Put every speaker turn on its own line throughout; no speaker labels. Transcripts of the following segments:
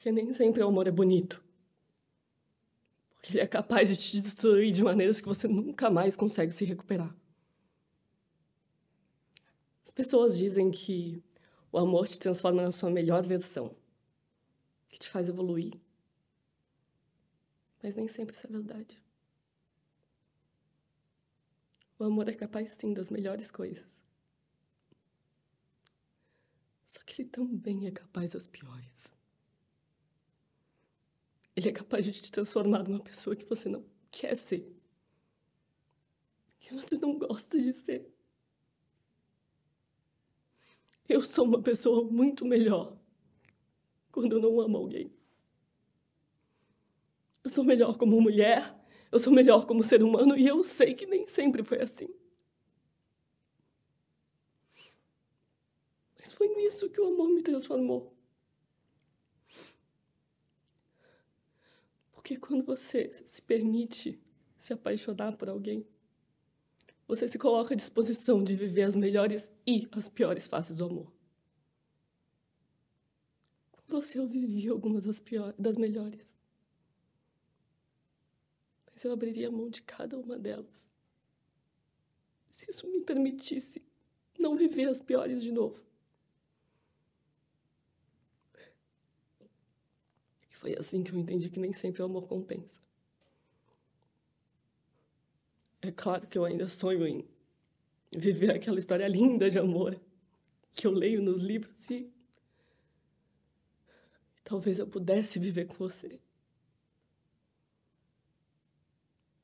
Porque nem sempre o amor é bonito. Porque ele é capaz de te destruir de maneiras que você nunca mais consegue se recuperar. As pessoas dizem que o amor te transforma na sua melhor versão, que te faz evoluir. Mas nem sempre isso é verdade. O amor é capaz sim das melhores coisas. Só que ele também é capaz das piores. Ele é capaz de te transformar numa pessoa que você não quer ser. Que você não gosta de ser. Eu sou uma pessoa muito melhor quando eu não amo alguém. Eu sou melhor como mulher, eu sou melhor como ser humano e eu sei que nem sempre foi assim. Mas foi nisso que o amor me transformou. Porque quando você se permite se apaixonar por alguém, você se coloca à disposição de viver as melhores e as piores faces do amor. Com você eu vivi algumas das, piores, das melhores. Mas eu abriria a mão de cada uma delas. Se isso me permitisse não viver as piores de novo. Foi assim que eu entendi que nem sempre o amor compensa. É claro que eu ainda sonho em viver aquela história linda de amor que eu leio nos livros e talvez eu pudesse viver com você.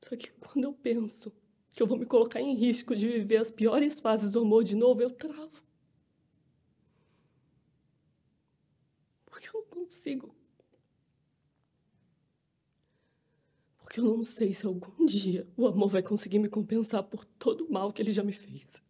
Só que quando eu penso que eu vou me colocar em risco de viver as piores fases do amor de novo, eu travo. Porque eu não consigo eu não sei se algum dia o amor vai conseguir me compensar por todo o mal que ele já me fez.